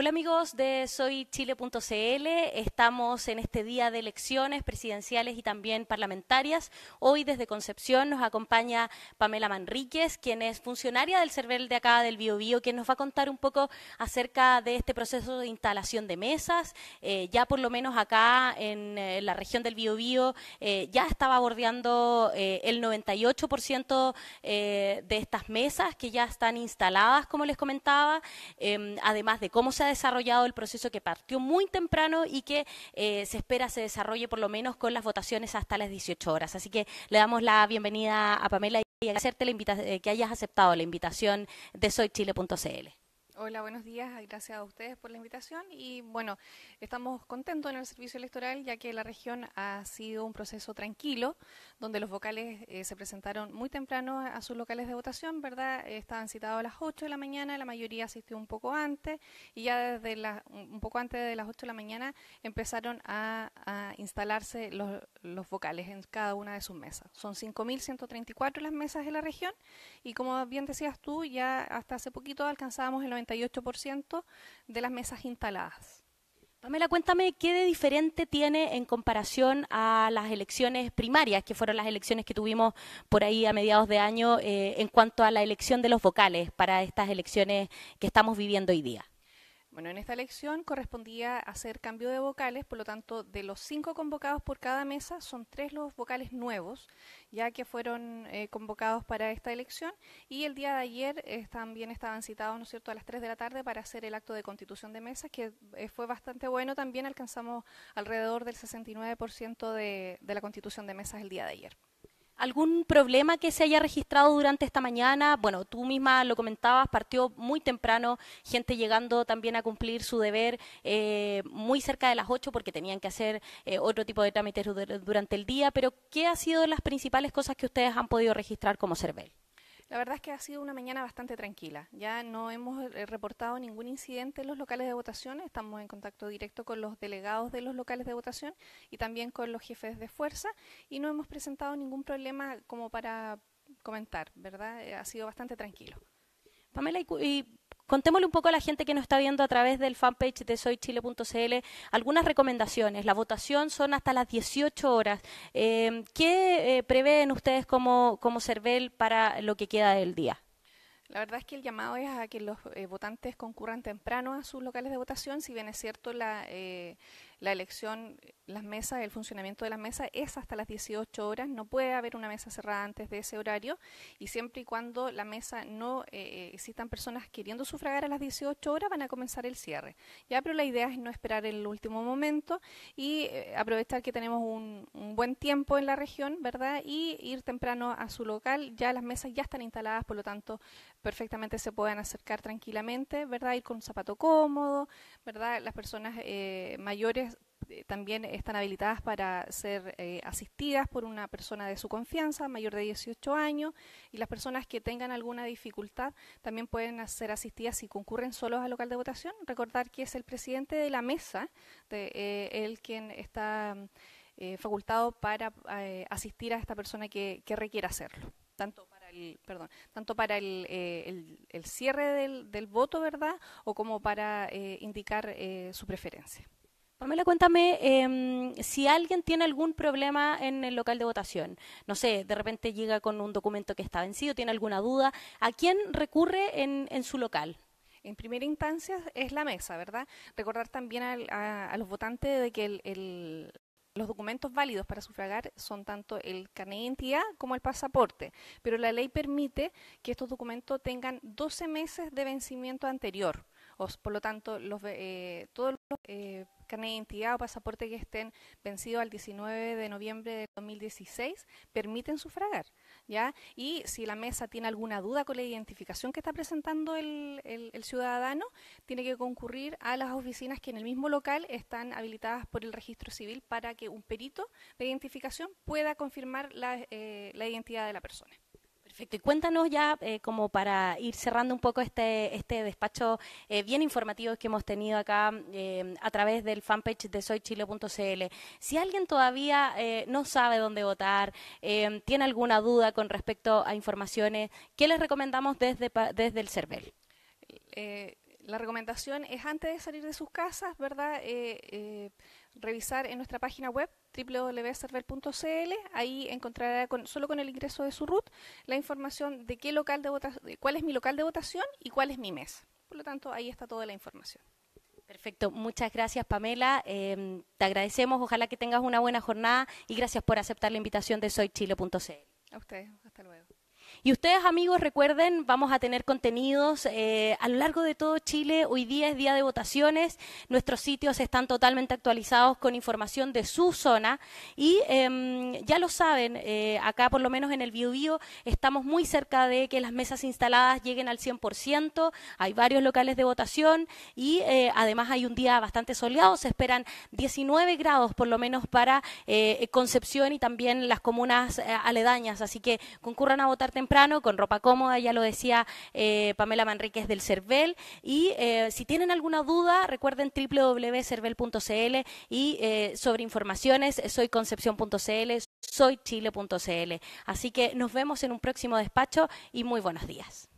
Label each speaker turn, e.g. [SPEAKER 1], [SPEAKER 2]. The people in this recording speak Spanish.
[SPEAKER 1] Hola amigos de soychile.cl, estamos en este día de elecciones presidenciales y también parlamentarias. Hoy desde Concepción nos acompaña Pamela Manríquez, quien es funcionaria del CERVEL de acá del Biobío, quien nos va a contar un poco acerca de este proceso de instalación de mesas. Eh, ya por lo menos acá eh, en la región del Biobío eh, ya estaba bordeando eh, el 98% de estas mesas que ya están instaladas, como les comentaba, em, además de cómo se ha desarrollado el proceso que partió muy temprano y que eh, se espera se desarrolle por lo menos con las votaciones hasta las 18 horas. Así que le damos la bienvenida a Pamela y agradecerte la eh, que hayas aceptado la invitación de soychile.cl.
[SPEAKER 2] Hola, buenos días. Gracias a ustedes por la invitación. Y bueno, estamos contentos en el servicio electoral ya que la región ha sido un proceso tranquilo, donde los vocales eh, se presentaron muy temprano a sus locales de votación, ¿verdad? Eh, estaban citados a las 8 de la mañana, la mayoría asistió un poco antes y ya desde la, un poco antes de las 8 de la mañana empezaron a, instalarse los, los vocales en cada una de sus mesas. Son 5.134 las mesas de la región y como bien decías tú, ya hasta hace poquito alcanzábamos el 90 ciento de las mesas instaladas.
[SPEAKER 1] Pamela, cuéntame qué de diferente tiene en comparación a las elecciones primarias, que fueron las elecciones que tuvimos por ahí a mediados de año, eh, en cuanto a la elección de los vocales para estas elecciones que estamos viviendo hoy día.
[SPEAKER 2] Bueno, en esta elección correspondía hacer cambio de vocales, por lo tanto, de los cinco convocados por cada mesa, son tres los vocales nuevos, ya que fueron eh, convocados para esta elección. Y el día de ayer eh, también estaban citados, ¿no es cierto?, a las tres de la tarde para hacer el acto de constitución de mesas, que eh, fue bastante bueno. También alcanzamos alrededor del 69% de la constitución de mesas el día de ayer.
[SPEAKER 1] ¿Algún problema que se haya registrado durante esta mañana? Bueno, tú misma lo comentabas, partió muy temprano, gente llegando también a cumplir su deber eh, muy cerca de las 8 porque tenían que hacer eh, otro tipo de trámites durante el día, pero ¿qué ha sido las principales cosas que ustedes han podido registrar como CERVEL?
[SPEAKER 2] La verdad es que ha sido una mañana bastante tranquila. Ya no hemos eh, reportado ningún incidente en los locales de votación. Estamos en contacto directo con los delegados de los locales de votación y también con los jefes de fuerza y no hemos presentado ningún problema como para comentar, ¿verdad? Eh, ha sido bastante tranquilo.
[SPEAKER 1] Pamela, y, Contémosle un poco a la gente que nos está viendo a través del fanpage de soychile.cl algunas recomendaciones. La votación son hasta las 18 horas. Em, ¿Qué eh, prevén ustedes como, como CERVEL para lo que queda del día?
[SPEAKER 2] La verdad es que el llamado es a que los eh, votantes concurran temprano a sus locales de votación, si bien es cierto la, eh, la elección, las mesas, el funcionamiento de las mesas es hasta las 18 horas, no puede haber una mesa cerrada antes de ese horario y siempre y cuando la mesa no eh, eh, existan personas queriendo sufragar a las 18 horas van a comenzar el cierre. Ya, pero la idea es no esperar el último momento y eh, aprovechar que tenemos un, buen tiempo en la región, ¿verdad? Y ir temprano a su local, ya las mesas ya están instaladas, por lo tanto, perfectamente se puedan acercar tranquilamente, ¿verdad? Ir con un zapato cómodo, ¿verdad? Las personas eh, mayores eh, también están habilitadas para ser eh, asistidas por una persona de su confianza, mayor de 18 años, y las personas que tengan alguna dificultad también pueden ser asistidas si concurren solos al local de votación. Recordar que es el presidente de la mesa, de, eh, el quien está facultado para asistir a esta persona que, requiera hacerlo, tanto para el, perdón, tanto para el, cierre del, voto, ¿verdad?, o como para indicar su preferencia.
[SPEAKER 1] Pamela, cuéntame em, si alguien tiene algún problema en el local de votación. No sé, de repente llega con un documento que está vencido, tiene alguna duda. ¿A quién recurre en, su local?
[SPEAKER 2] En primera instancia es la mesa, ¿verdad? Recordar también a, los votantes de que los documentos válidos para sufragar son tanto el carnet de identidad como el pasaporte, pero la ley permite que estos documentos tengan 12 meses de vencimiento anterior por lo tanto, los, eh, todos los eh, de identidad o pasaporte que estén vencidos al 19 de noviembre de 2016 permiten sufragar, ¿ya? Y si la mesa tiene alguna duda con la identificación que está presentando el, ciudadano, tiene que concurrir a las oficinas que en el mismo local están habilitadas por el registro civil para que un perito de identificación pueda confirmar la eh, identidad de la persona.
[SPEAKER 1] Perfecto. Y cuéntanos ya, eh, como para ir cerrando un poco este, este despacho eh, bien informativo que hemos tenido acá eh, a través del fanpage de soychile.cl. Si alguien todavía no sabe dónde votar, tiene alguna duda con respecto a informaciones, ¿qué les recomendamos desde, desde el CERVEL?
[SPEAKER 2] la recomendación es antes de salir de sus casas, ¿verdad? Eh, eh, revisar en nuestra página web www.server.cl, ahí encontrará solo con el ingreso de su root la información de qué local de vota, cuál es mi local de votación y cuál es mi mes. Por lo tanto, ahí está toda la información.
[SPEAKER 1] Perfecto, muchas gracias Pamela, em, te agradecemos, ojalá que tengas una buena jornada y gracias por aceptar la invitación de soychile.cl.
[SPEAKER 2] A ustedes, hasta luego.
[SPEAKER 1] Y ustedes, amigos, recuerden, vamos a tener contenidos eh, a lo largo de todo Chile. Hoy día es día de votaciones. Nuestros sitios están totalmente actualizados con información de su zona. Y em, ya lo saben, eh, acá por lo menos en el Biobío estamos muy cerca de que las mesas instaladas lleguen al 100%. Hay varios locales de votación y eh, además hay un día bastante soleado. Se esperan 19 grados por lo menos para Concepción y también las comunas aledañas. Así que concurran a votar temprano con ropa cómoda, ya lo decía eh, Pamela Manríquez del CERVEL. Y eh, si tienen alguna duda, recuerden www.cervel.cl y eh, sobre informaciones, soy concepción.cl, soy chile.cl. Así que nos vemos en un próximo despacho y muy buenos días.